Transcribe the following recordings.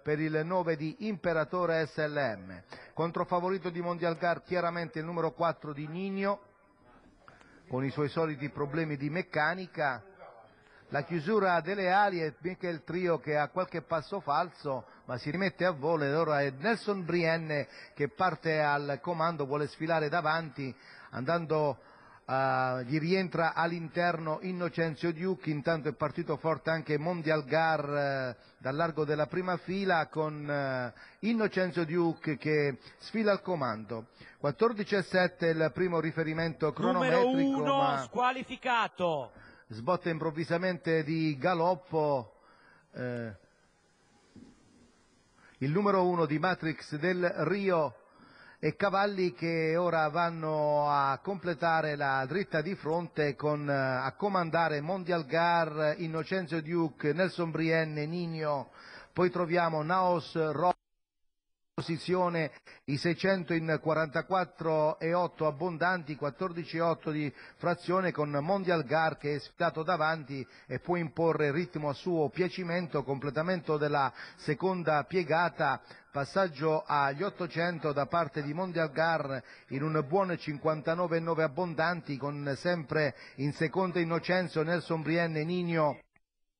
per il 9 di Imperatore sl.m. Controfavorito di Mondialcard chiaramente il numero 4 di Nino con i suoi soliti problemi di meccanica. La chiusura delle ali è mica il trio che ha qualche passo falso, ma si rimette a volo ed ora è Nelson Brienne che parte al comando, vuole sfilare davanti andando Ah, gli rientra all'interno Innocenzio Duke, intanto è partito forte anche Mondial Mondialgar eh, dal largo della prima fila con eh, Innocenzio Duke che sfila al comando. 14 7 il primo riferimento cronometrico. Numero uno, squalificato. Sbotta improvvisamente di Galoppo. Eh, il numero uno di Matrix del Rio e cavalli che ora vanno a completare la dritta di fronte con eh, a comandare Mondial Gar, Innocenzo Duke, Nelson Brienne, Ninio, poi troviamo Naos, Rob, disposizione i 600 in 644,8 abbondanti, 14,8 di frazione, con Mondialgar che è sfidato davanti e può imporre ritmo a suo piacimento, completamento della seconda piegata, passaggio agli 800 da parte di Mondialgar in un buon 59,9 abbondanti, con sempre in seconda Innocenzo, Nelson Brienne, e Nino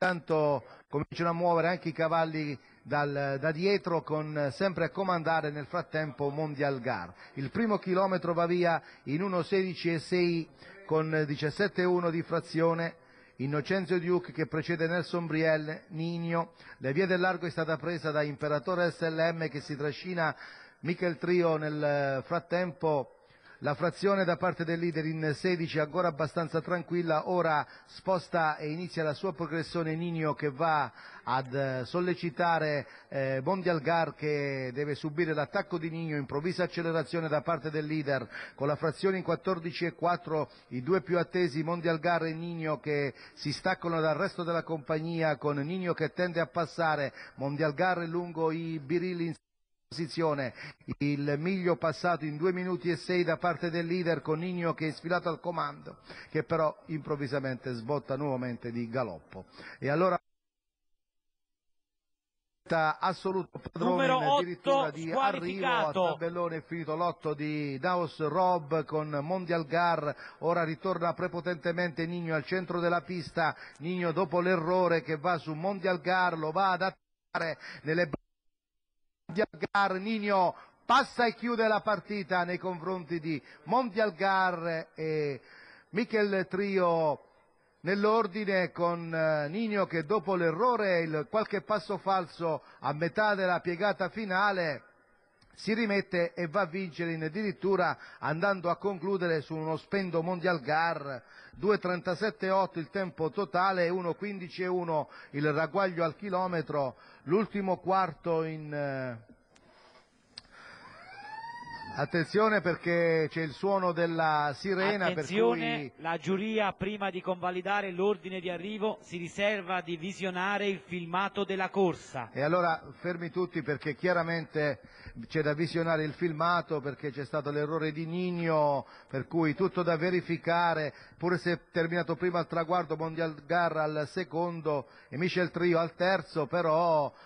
Intanto cominciano a muovere anche i cavalli da dietro, con sempre a comandare nel frattempo Mondial Gar. Il primo chilometro va via in 1.16,6 con 17,1 di frazione. Innocenzo Duke che precede Nelson Brielle, Nino. La via del largo è stata presa da Imperatore SLM che si trascina Michel Trio nel eh, frattempo la frazione da parte del leader in 16, ancora abbastanza tranquilla, ora sposta e inizia la sua progressione Nino che va ad eh, sollecitare eh, Mondialgar che deve subire l'attacco di Nino, improvvisa accelerazione da parte del leader, con la frazione in 14 e 4 i due più attesi Mondialgar e Nino che si staccano dal resto della compagnia con Nino che tende a passare, Mondialgar lungo i birilli in posizione. il miglio passato in due minuti e sei da parte del leader Connigno che è sfilato al comando, che però improvvisamente sbotta nuovamente di galoppo. E allora assoluto padrone addirittura di arrivo a tabellone finito l'otto di Daos Rob con Mondial Gar ora ritorna prepotentemente Nino al centro della pista Nino dopo l'errore che va su Mondial Gar lo va ad attaccare nelle Mondialgar, Nino passa e chiude la partita nei confronti di Mondialgar e Michel Trio nell'ordine con eh, Nino che dopo l'errore e qualche passo falso a metà della piegata finale si rimette e va a vincere addirittura andando a concludere su uno spendo spento mondialgar, 2,378 il tempo totale, 1,15,1 il ragguaglio al chilometro, l'ultimo quarto in eh, Attenzione, perché c'è il suono della sirena. Attenzione, cui... la giuria prima di convalidare l'ordine di arrivo si riserva di visionare il filmato della corsa. E allora fermi tutti perché chiaramente c'è da visionare il filmato perché c'è stato l'errore di Nino, per cui tutto da verificare, pure se è terminato prima al traguardo Mondial Garra al secondo e Michel Trio al terzo, però